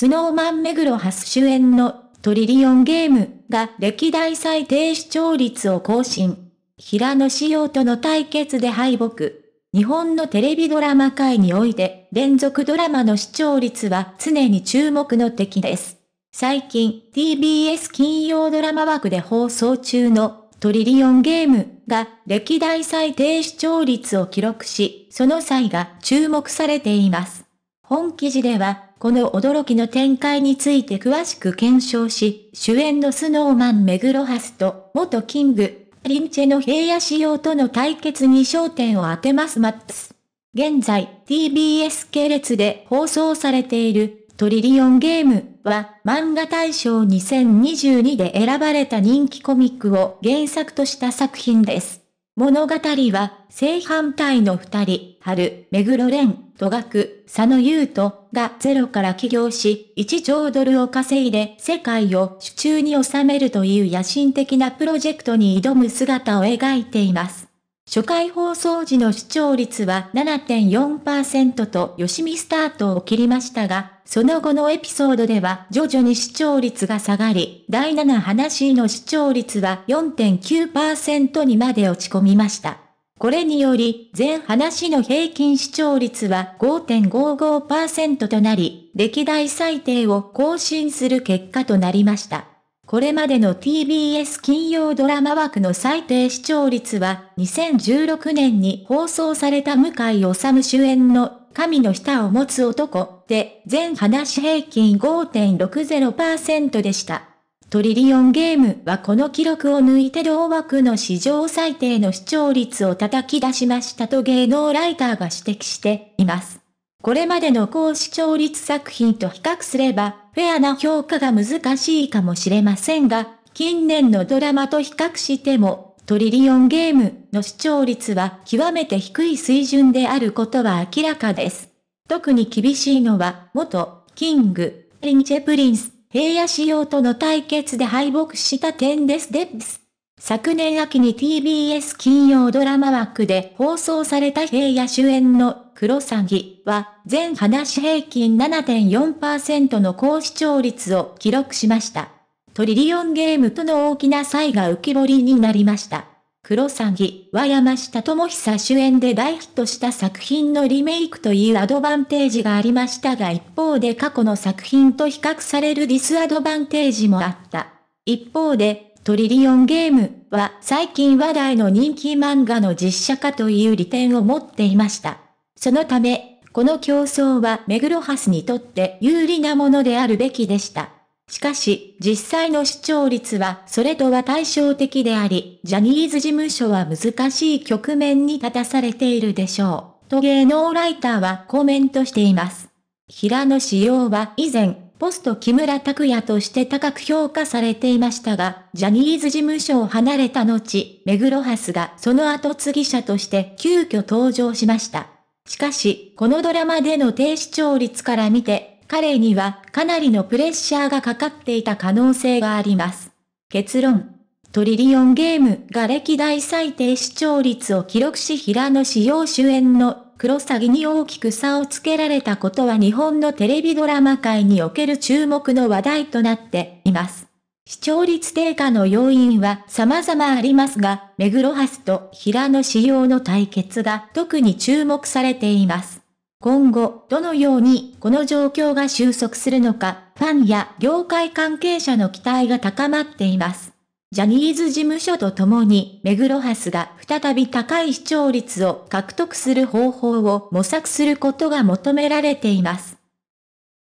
スノーマン目黒ス主演のトリリオンゲームが歴代最低視聴率を更新。平野紫耀との対決で敗北。日本のテレビドラマ界において、連続ドラマの視聴率は常に注目の敵です。最近、TBS 金曜ドラマ枠で放送中のトリリオンゲームが歴代最低視聴率を記録し、その際が注目されています。本記事では、この驚きの展開について詳しく検証し、主演のスノーマンメグロハスと、元キング、リンチェの平野仕様との対決に焦点を当てますマックス。現在、TBS 系列で放送されている、トリリオンゲームは、漫画大賞2022で選ばれた人気コミックを原作とした作品です。物語は、正反対の二人、春、目黒蓮、戸学、佐野優斗がゼロから起業し、1兆ドルを稼いで世界を手中に収めるという野心的なプロジェクトに挑む姿を描いています。初回放送時の視聴率は7.4%と吉見スタートを切りましたが、その後のエピソードでは徐々に視聴率が下がり、第7話の視聴率は4.9%にまで落ち込みました。これにより、全話の平均視聴率は5.55%となり、歴代最低を更新する結果となりました。これまでの TBS 金曜ドラマ枠の最低視聴率は、2016年に放送された向井治主演の、神の舌を持つ男で、全話平均5.60%でした。トリリオンゲームはこの記録を抜いて同枠の史上最低の視聴率を叩き出しましたと芸能ライターが指摘しています。これまでの高視聴率作品と比較すれば、フェアな評価が難しいかもしれませんが、近年のドラマと比較しても、トリリオンゲームの視聴率は極めて低い水準であることは明らかです。特に厳しいのは、元、キング、リンチェプリンス、平野仕様との対決で敗北した点ですデッス。昨年秋に TBS 金曜ドラマ枠で放送された平野主演のクロサギは、全話平均7.4%の高視聴率を記録しました。トリリオンゲームとの大きな差異が浮き彫りになりました。クロサギは山下智久主演で大ヒットした作品のリメイクというアドバンテージがありましたが一方で過去の作品と比較されるディスアドバンテージもあった。一方で、トリリオンゲームは最近話題の人気漫画の実写化という利点を持っていました。そのため、この競争は目黒蓮にとって有利なものであるべきでした。しかし、実際の視聴率はそれとは対照的であり、ジャニーズ事務所は難しい局面に立たされているでしょう。と芸能ライターはコメントしています。平野紫耀は以前、ポスト木村拓也として高く評価されていましたが、ジャニーズ事務所を離れた後、目黒ハスがその後継ぎ者として急遽登場しました。しかし、このドラマでの低視聴率から見て、彼にはかなりのプレッシャーがかかっていた可能性があります。結論。トリリオンゲームが歴代最低視聴率を記録し平野志耀主演の黒詐欺に大きく差をつけられたことは日本のテレビドラマ界における注目の話題となっています。視聴率低下の要因は様々ありますが、目黒ハスと平野仕様の対決が特に注目されています。今後、どのようにこの状況が収束するのか、ファンや業界関係者の期待が高まっています。ジャニーズ事務所と共に、目黒ハスが再び高い視聴率を獲得する方法を模索することが求められています。